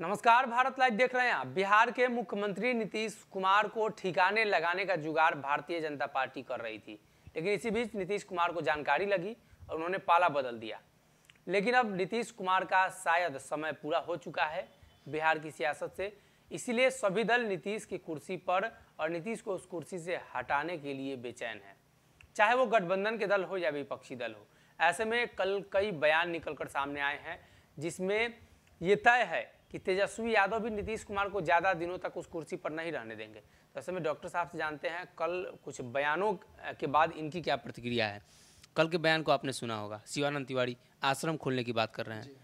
नमस्कार भारत लाइव देख रहे हैं आप बिहार के मुख्यमंत्री नीतीश कुमार को ठिकाने लगाने का जुगाड़ भारतीय जनता पार्टी कर रही थी लेकिन इसी बीच नीतीश कुमार को जानकारी लगी और उन्होंने पाला बदल दिया लेकिन अब नीतीश कुमार का शायद समय पूरा हो चुका है बिहार की सियासत से इसलिए सभी दल नीतीश की कुर्सी पर और नीतीश को उस कुर्सी से हटाने के लिए बेचैन है चाहे वो गठबंधन के दल हो या विपक्षी दल हो ऐसे में कल कई बयान निकलकर सामने आए हैं जिसमें ये तय है कि तेजस्वी यादव भी नीतीश कुमार को ज़्यादा दिनों तक उस कुर्सी पर नहीं रहने देंगे तो ऐसे में डॉक्टर साहब से जानते हैं कल कुछ बयानों के बाद इनकी क्या प्रतिक्रिया है कल के बयान को आपने सुना होगा शिवानंद तिवारी आश्रम खोलने की बात कर रहे हैं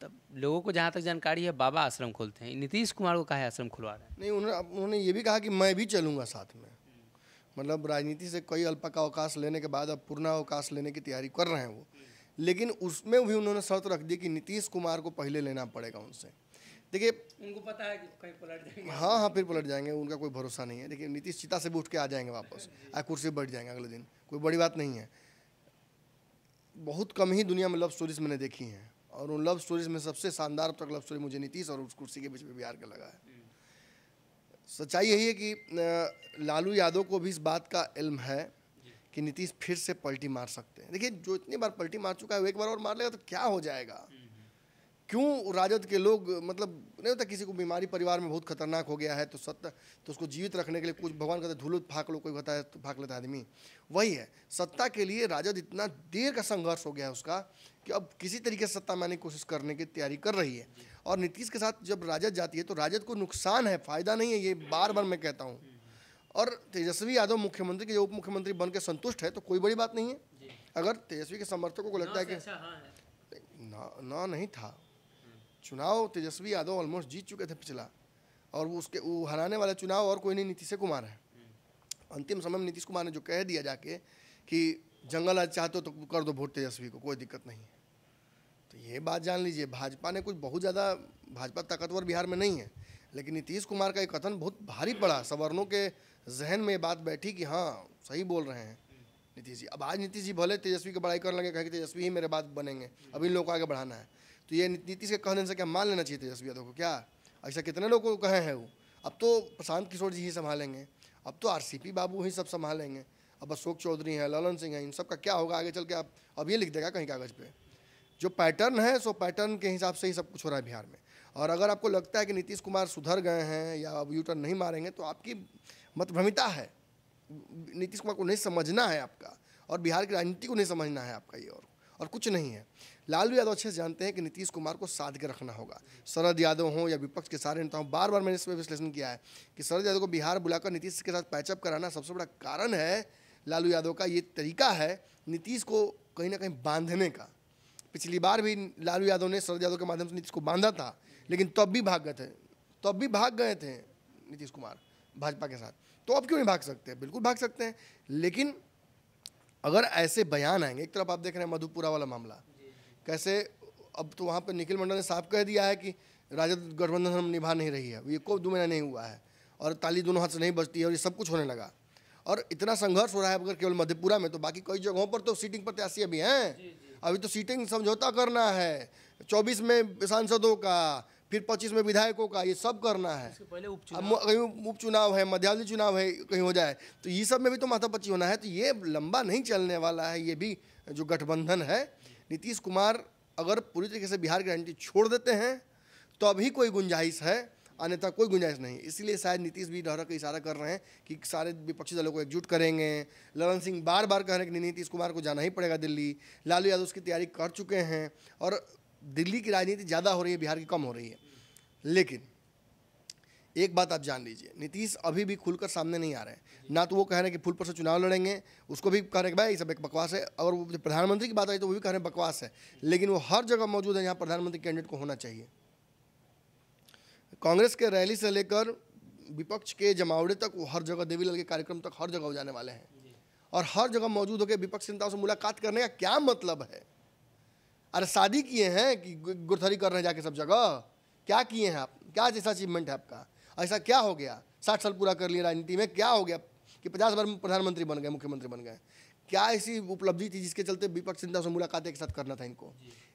तब लोगों को जहाँ तक जानकारी है बाबा आश्रम खोलते हैं नीतीश कुमार को कहा आश्रम खुलवा रहे हैं नहीं उन्होंने उन्होंने ये भी कहा कि मैं भी चलूँगा साथ में मतलब राजनीति से कई अल्पा का अवकाश लेने के बाद अब पूर्णा अवकाश लेने की तैयारी कर रहे हैं वो लेकिन उसमें भी उन्होंने शर्त रख दी कि नीतीश कुमार को पहले लेना पड़ेगा उनसे देखिए उनको पता है कि कहीं पलट जाएंगे हाँ हाँ फिर पलट जाएंगे उनका कोई भरोसा नहीं है देखिए नीतीश चिता से भी उठ के आ जाएंगे वापस आ कुर्सी बैठ जाएंगे अगले दिन कोई बड़ी बात नहीं है बहुत कम ही दुनिया में लव स्टोरीज मैंने देखी हैं और उन लव स्टोरीज में सबसे शानदार तक लव स्टोरी मुझे नीतीश और उस कुर्सी के बीच में बिहार का लगा है सच्चाई यही है कि लालू यादव को भी इस बात का इल्म है कि नीतीश फिर से पलटी मार सकते हैं देखिए जो इतनी बार पलटी मार चुका है वो एक बार और मार लेगा तो क्या हो जाएगा क्यों राजद के लोग मतलब नहीं होता किसी को बीमारी परिवार में बहुत खतरनाक हो गया है तो सत्ता तो उसको जीवित रखने के लिए कुछ भगवान कहते धूलो फाक लो कोई तो कहता है तो फाँक लेता आदमी वही है सत्ता के लिए राजद इतना देर का संघर्ष हो गया है उसका कि अब किसी तरीके से सत्ता मारने की कोशिश करने की तैयारी कर रही है और नीतीश के साथ जब राजद जाती है तो राजद को नुकसान है फ़ायदा नहीं है ये बार बार मैं कहता हूँ और तेजस्वी यादव मुख्यमंत्री के जो उप मुख्यमंत्री बन के संतुष्ट है तो कोई बड़ी बात नहीं है अगर तेजस्वी के समर्थकों को लगता है कि अच्छा हाँ ना ना नहीं था चुनाव तेजस्वी यादव ऑलमोस्ट जीत चुके थे पिछला और वो उसके वो हराने वाला चुनाव और कोई नहीं नीतीश कुमार है अंतिम समय में नीतीश कुमार ने जो कह दिया जाके कि जंगल आज चाहते हो तो कर दो वोट तेजस्वी को कोई दिक्कत नहीं है तो ये बात जान लीजिए भाजपा ने कुछ बहुत ज़्यादा भाजपा ताकतवर बिहार में नहीं है लेकिन नीतीश कुमार का ये कथन बहुत भारी पड़ा सवर्णों के जहन में ये बात बैठी कि हाँ सही बोल रहे हैं नीतीश जी अब आज नीतीश जी भले तेजस्वी की बढ़ाई करने लगे कहे कि तेजस्वी ही मेरे बात बनेंगे अब इन लोगों को आगे बढ़ाना है तो ये नीतीश के कहने से क्या मान लेना चाहिए तेजस्वी यादव को क्या ऐसा कितने लोगों को कहे हैं वो अब तो प्रशांत किशोर जी ही संभालेंगे अब तो आरसीपी बाबू ही सब संभालेंगे अब अशोक चौधरी हैं ललन सिंह हैं इन सब का क्या होगा आगे चल के आप अब ये लिख देगा कहीं कागज़ पे जो पैटर्न है सो पैटर्न के हिसाब से ही सब कुछ हो रहा है बिहार में और अगर आपको लगता है कि नीतीश कुमार सुधर गए हैं या अब यूटर्न नहीं मारेंगे तो आपकी मतभ्रमिता है नीतीश कुमार को नहीं समझना है आपका और बिहार की राजनीति को नहीं समझना है आपका ये और और कुछ नहीं है लालू यादव अच्छे से जानते हैं कि नीतीश कुमार को साध के रखना होगा शरद यादव हों या विपक्ष के सारे नेता हों बार बार मैंने इस पर विश्लेषण किया है कि शरद यादव को बिहार बुलाकर नीतीश के साथ पैचअप कराना सबसे बड़ा कारण है लालू यादव का ये तरीका है नीतीश को कहीं ना कहीं बांधने का पिछली बार भी लालू यादव ने शरद यादव के माध्यम से नीतीश को बांधा था लेकिन तब भी भाग गए थे तब भी भाग गए थे नीतीश कुमार भाजपा के साथ तो अब क्यों नहीं भाग सकते बिल्कुल भाग सकते हैं लेकिन अगर ऐसे बयान आएंगे एक तरफ आप देख रहे हैं मधुपुरा वाला मामला कैसे अब तो वहाँ पर निखिल मंडल ने साफ कह दिया है कि राजद गठबंधन हम निभा नहीं रही है ये कोई दो महीना नहीं हुआ है और ताली दोनों हाथ से नहीं बचती है और ये सब कुछ होने लगा और इतना संघर्ष हो रहा है अगर केवल मधेपुरा में तो बाकी कई जगहों पर तो सीटिंग प्रत्याशी अभी हैं अभी तो सीटिंग समझौता करना है चौबीस में सांसदों का फिर पच्चीस में विधायकों का ये सब करना है पहले उपचुनाव कहीं उपचुनाव है मध्यावधि चुनाव है कहीं हो जाए तो ये सब में भी तो माथापच्ची होना है तो ये लंबा नहीं चलने वाला है ये भी जो गठबंधन है नीतीश कुमार अगर पूरी तरीके से बिहार की राजनीति छोड़ देते हैं तो अभी कोई गुंजाइश है अन्यथा कोई गुंजाइश नहीं इसलिए शायद नीतीश भी डर का इशारा कर रहे हैं कि सारे विपक्षी दलों को एकजुट करेंगे ललन सिंह बार बार कह रहे हैं कि नीतीश कुमार को जाना ही पड़ेगा दिल्ली लालू यादव उसकी तैयारी कर चुके हैं और दिल्ली की राजनीति ज़्यादा हो रही है बिहार की कम हो रही है लेकिन एक बात आप जान लीजिए नीतीश अभी भी खुलकर सामने नहीं आ रहे हैं ना तो वो कह रहे हैं कि फुल से चुनाव लड़ेंगे उसको भी कह रहे हैं भाई सब एक बकवास है और वो प्रधानमंत्री की बात आई तो वो भी कह रहे हैं बकवास है लेकिन वो हर जगह मौजूद है जहाँ प्रधानमंत्री कैंडिडेट को होना चाहिए कांग्रेस के रैली से लेकर विपक्ष के जमावड़े तक वो हर जगह देवीलाल के कार्यक्रम तक हर जगह जाने वाले हैं और हर जगह मौजूद होकर विपक्ष नेताओं से मुलाकात करने का क्या मतलब है अरे शादी किए हैं कि गुरथरी कर रहे हैं जाके सब जगह क्या किए हैं आप क्या जैसा अचीवमेंट है आपका ऐसा क्या हो गया साठ साल पूरा कर लिए राजनीति में क्या हो गया कि पचास बार प्रधानमंत्री बन गए मुख्यमंत्री बन गए क्या ऐसी उपलब्धि थी जिसके चलते विपक्ष नेता से मुलाकातें के साथ करना था इनको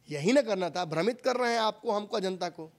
यही ना करना था भ्रमित कर रहे हैं आपको हमको जनता को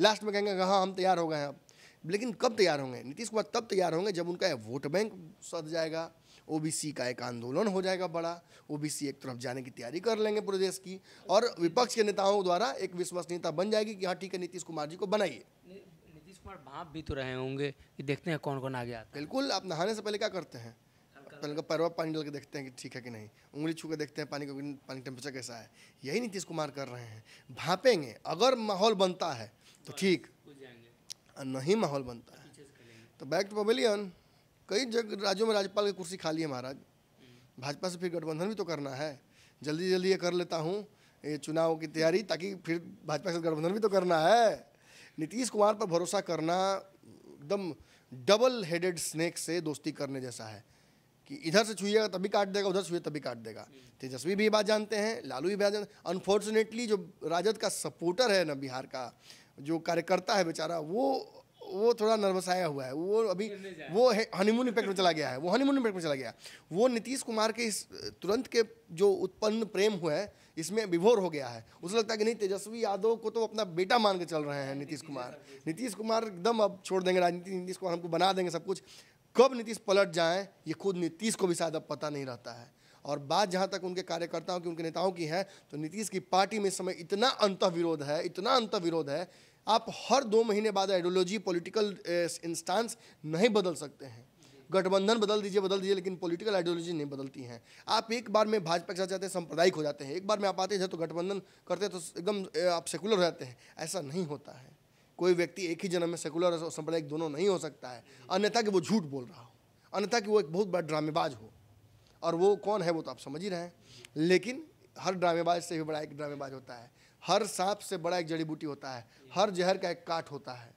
लास्ट में कहेंगे हाँ हम तैयार हो गए हैं अब लेकिन कब तैयार होंगे नीतीश कुमार तब तैयार होंगे जब उनका वोट बैंक सद जाएगा ओबीसी का एक आंदोलन हो जाएगा बड़ा ओबीसी एक तरफ जाने की तैयारी कर लेंगे पूरे देश की और विपक्ष के नेताओं द्वारा एक विश्वसनीयता बन जाएगी कि हाँ ठीक है नीतीश कुमार जी को बनाइए नीतीश कुमार भाप भी तो रहे होंगे कि देखते हैं कौन कौन आ गया बिल्कुल आप नहाने से पहले क्या करते हैं पहले का पैरवा पानी डाल के देखते हैं कि ठीक है कि नहीं उंगली छू के देखते हैं पानी का पानी टेम्परेचर कैसा है यही नीतीश कुमार कर रहे हैं भापेंगे अगर माहौल बनता है तो ठीक नहीं माहौल बनता है तो बैक टू पवेलियन कई जग राज्यों में राज्यपाल की कुर्सी खाली है महाराज भाजपा से फिर गठबंधन भी तो करना है जल्दी जल्दी ये कर लेता हूँ ये चुनाव की तैयारी ताकि फिर भाजपा से गठबंधन भी तो करना है नीतीश कुमार पर भरोसा करना एकदम डबल हेडेड स्नेक से दोस्ती करने जैसा है कि इधर से छूएगा तभी काट देगा उधर छुए तभी काट देगा तेजस्वी भी ये बात जानते हैं लालू भी बात जानते हैं अनफॉर्चुनेटली जो राजद का सपोर्टर है ना बिहार का जो कार्यकर्ता है बेचारा वो वो थोड़ा नर्वस आया हुआ है वो अभी वो हनीमून इफेक्ट में चला गया है वो हनीमून इफेक्ट में चला गया वो नीतीश कुमार के इस तुरंत के जो उत्पन्न प्रेम हुए हैं इसमें विभोर हो गया है उसे लगता है कि नहीं तेजस्वी यादव को तो अपना बेटा मान के चल रहे हैं हाँ, नीतीश कुमार नीतीश कुमार एकदम अब छोड़ देंगे राजनीति नीतीश कुमार हमको बना देंगे सब कुछ कब नीतीश पलट जाएँ ये खुद नीतीश को भी शायद अब पता नहीं रहता है और बात जहाँ तक उनके कार्यकर्ताओं की उनके नेताओं की है तो नीतीश की पार्टी में इस समय इतना अंत विरोध है इतना अंत विरोध है आप हर दो महीने बाद आइडियोलॉजी पॉलिटिकल इंस्टांस नहीं बदल सकते हैं गठबंधन बदल दीजिए बदल दीजिए लेकिन पॉलिटिकल आइडियोलॉजी नहीं बदलती हैं आप एक बार में भाजपा के साथ जाते हैं सांप्रदायिक हो जाते हैं एक बार में आप आते हैं तो गठबंधन करते हैं तो एकदम आप सेकुलर हो जाते हैं ऐसा नहीं होता है कोई व्यक्ति एक ही जन्म में सेकुलर और सांप्रदायिक दोनों नहीं हो सकता है अन्यथा कि वो झूठ बोल रहा हो अन्यथा कि वो एक बहुत बड़ा ड्रामेबाज हो और वो कौन है वो तो आप समझ ही रहे हैं लेकिन हर ड्रामेबाज से भी बड़ा एक ड्रामेबाज होता है हर सांप से बड़ा एक जड़ी बूटी होता है हर जहर का एक काट होता है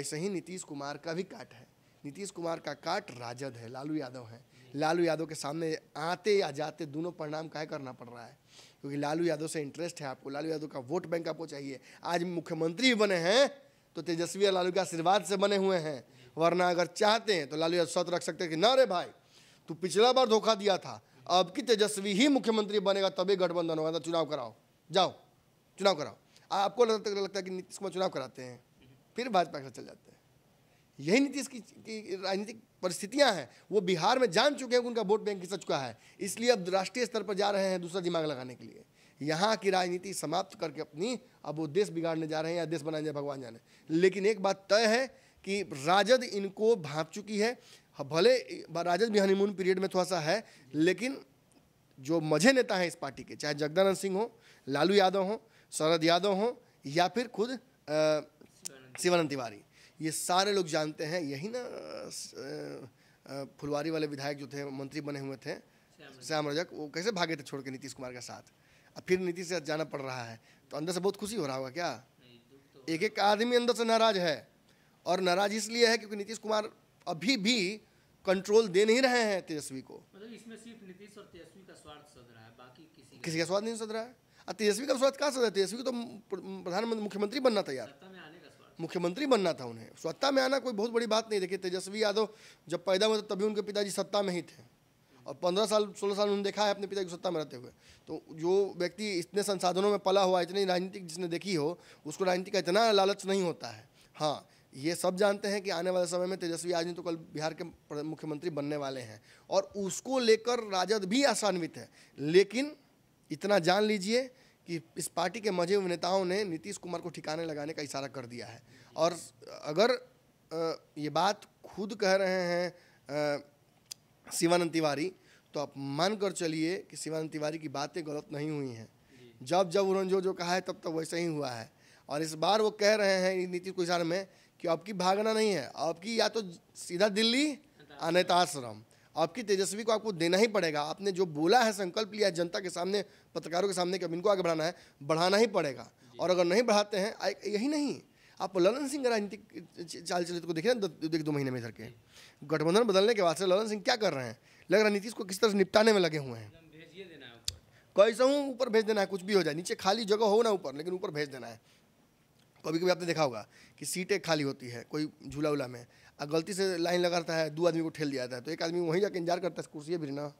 ऐसे ही नीतीश कुमार का भी काट है नीतीश कुमार का काट राजद है लालू यादव है लालू यादव के सामने आते या जाते दोनों परिणाम काय करना पड़ रहा है क्योंकि लालू यादव से इंटरेस्ट है आपको लालू यादव का वोट बैंक आपको चाहिए आज मुख्यमंत्री बने हैं तो तेजस्वी लालू के आशीर्वाद से बने हुए हैं वरना अगर चाहते हैं तो लालू यादव स्वत रख सकते हैं कि ना रे भाई तू पिछला बार धोखा दिया था अब की तेजस्वी ही मुख्यमंत्री बनेगा तभी गठबंधन होगा तो चुनाव कराओ जाओ चुनाव कराओ आपको लगता लगता है कि नीतीश कुमार चुनाव कराते हैं फिर भाजपा के साथ चल जाते हैं यही नीतीश की, की राजनीतिक परिस्थितियां हैं वो बिहार में जान चुके हैं कि उनका वोट बैंक खिसक चुका है इसलिए अब राष्ट्रीय स्तर पर जा रहे हैं दूसरा दिमाग लगाने के लिए यहाँ की राजनीति समाप्त करके अपनी अब वो देश बिगाड़ने जा रहे हैं या देश बनाने जाए भगवान जाने लेकिन एक बात तय है कि राजद इनको भाप चुकी है भले राजद भी हनीमून पीरियड में थोड़ा सा है लेकिन जो मझे नेता हैं इस पार्टी के चाहे जगदानंद सिंह हो लालू यादव हों शरद यादव हों या फिर खुद शिवानंद तिवारी ये सारे लोग जानते हैं यही ना फुलवारी वाले विधायक जो थे मंत्री बने हुए थे श्याम रजक वो कैसे भागे थे छोड़ के नीतीश कुमार के साथ अब फिर नीतीश से जाना पड़ रहा है तो अंदर से बहुत खुशी हो रहा होगा क्या एक एक आदमी अंदर से नाराज है और नाराज इसलिए है क्योंकि नीतीश कुमार अभी भी कंट्रोल दे नहीं रहे हैं तेजस्वी को मतलब इसमें सिर्फ नीतीश और तेजस्वी का स्वार्थ सद रहा है बाकी किसी किसी का स्वार्थ नहीं सद रहा है तेजस्वी का स्वाद कहाँ से था तेजस्वी तो प्रधानमंत्री मुख्यमंत्री बनना था यार मुख्यमंत्री बनना था उन्हें सत्ता में आना कोई बहुत बड़ी बात नहीं देखिए तेजस्वी यादव जब पैदा हुए तभी उनके पिताजी सत्ता में ही थे और पंद्रह साल सोलह साल उन्होंने देखा है अपने पिता की सत्ता में रहते हुए तो जो व्यक्ति इतने संसाधनों में पला हुआ इतनी राजनीति जिसने देखी हो उसको राजनीति का इतना लालच नहीं होता है हाँ ये सब जानते हैं कि आने वाले समय में तेजस्वी आज तो कल बिहार के मुख्यमंत्री बनने वाले हैं और उसको लेकर राजद भी आसान्वित है लेकिन इतना जान लीजिए कि इस पार्टी के मजे नेताओं ने नीतीश कुमार को ठिकाने लगाने का इशारा कर दिया है और अगर ये बात खुद कह रहे हैं शिवानंद तिवारी तो आप मान कर चलिए कि शिवानंद तिवारी की बातें गलत नहीं हुई हैं जब जब उन्होंने जो जो कहा है तब तब तो वैसे ही हुआ है और इस बार वो कह रहे हैं नीतीश कुमार में कि आपकी भागना नहीं है आपकी या तो सीधा दिल्ली अनेताश्रम आश्रम आपकी तेजस्वी को आपको देना ही पड़ेगा आपने जो बोला है संकल्प लिया है जनता के सामने पत्रकारों के सामने कि इनको आगे बढ़ाना है बढ़ाना ही पड़ेगा और अगर नहीं बढ़ाते हैं यही नहीं आप ललन सिंह राजनीतिक चाल चलित को देखिए ना दो महीने में इधर के गठबंधन बदलने के बाद से ललन सिंह क्या कर रहे हैं लग रहा है नीतीश को किस तरह से निपटाने में लगे हुए हैं कैसा हूँ ऊपर भेज देना है कुछ भी हो जाए नीचे खाली जगह हो ना ऊपर लेकिन ऊपर भेज देना है कभी कभी आपने देखा होगा कि सीटें खाली होती है कोई झूला उला में और गलती से लाइन लगाता है दो आदमी को ठेल दिया जाता है तो एक आदमी वहीं जाकर इंतजार करता है कुर्सी भी ना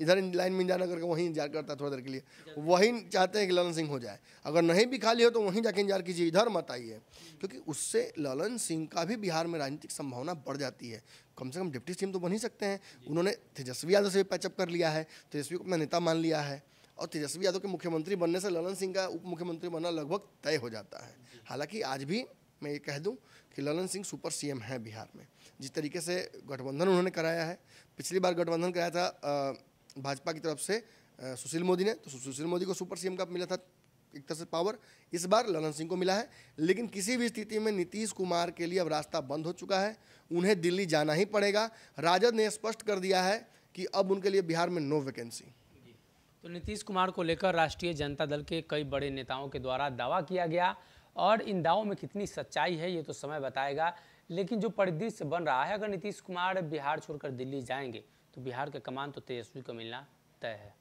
इधर लाइन में इंतजार करके वहीं इंतजार करता है थोड़ा देर के लिए वहीं चाहते हैं कि ललन सिंह हो जाए अगर नहीं भी खाली हो तो वहीं जाके इंतजार कीजिए इधर मत आइए क्योंकि उससे ललन सिंह का भी बिहार में राजनीतिक संभावना बढ़ जाती है कम से कम डिप्टी सीएम तो बन ही सकते हैं उन्होंने तेजस्वी यादव से पैचअप कर लिया है तेजस्वी को अपना नेता मान लिया है और तेजस्वी यादव के मुख्यमंत्री बनने से ललन सिंह का उप मुख्यमंत्री बनना लगभग तय हो जाता है हालांकि आज भी मैं ये कह दूं कि ललन सिंह सुपर सीएम है बिहार में जिस तरीके से गठबंधन उन्होंने कराया है पिछली बार गठबंधन कराया था भाजपा की तरफ से सुशील मोदी ने तो सुशील मोदी को सुपर सीएम का मिला था एक तरह से पावर इस बार ललन सिंह को मिला है लेकिन किसी भी स्थिति में नीतीश कुमार के लिए अब रास्ता बंद हो चुका है उन्हें दिल्ली जाना ही पड़ेगा राजद ने स्पष्ट कर दिया है कि अब उनके लिए बिहार में नो वैकेंसी तो नीतीश कुमार को लेकर राष्ट्रीय जनता दल के कई बड़े नेताओं के द्वारा दावा किया गया और इन दावों में कितनी सच्चाई है ये तो समय बताएगा लेकिन जो परिदृश्य बन रहा है अगर नीतीश कुमार बिहार छोड़कर दिल्ली जाएंगे तो बिहार के कमान तो तेजस्वी को मिलना तय है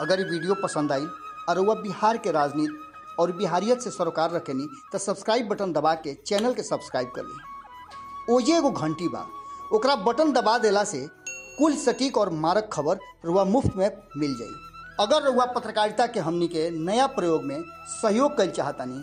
अगर ये वीडियो पसंद आई और वह बिहार के राजनीति और बिहारियत से सरोकार रखेनी तो सब्सक्राइब बटन दबा के चैनल के सब्सक्राइब कर ली ओजे एगो घंटी बा ओकरा बटन दबा देला से कुल सटीक और मारक खबर रुआ मुफ्त में मिल जाए अगर रुआ पत्रकारिता के हमनी के नया प्रयोग में सहयोग कर चाहतनी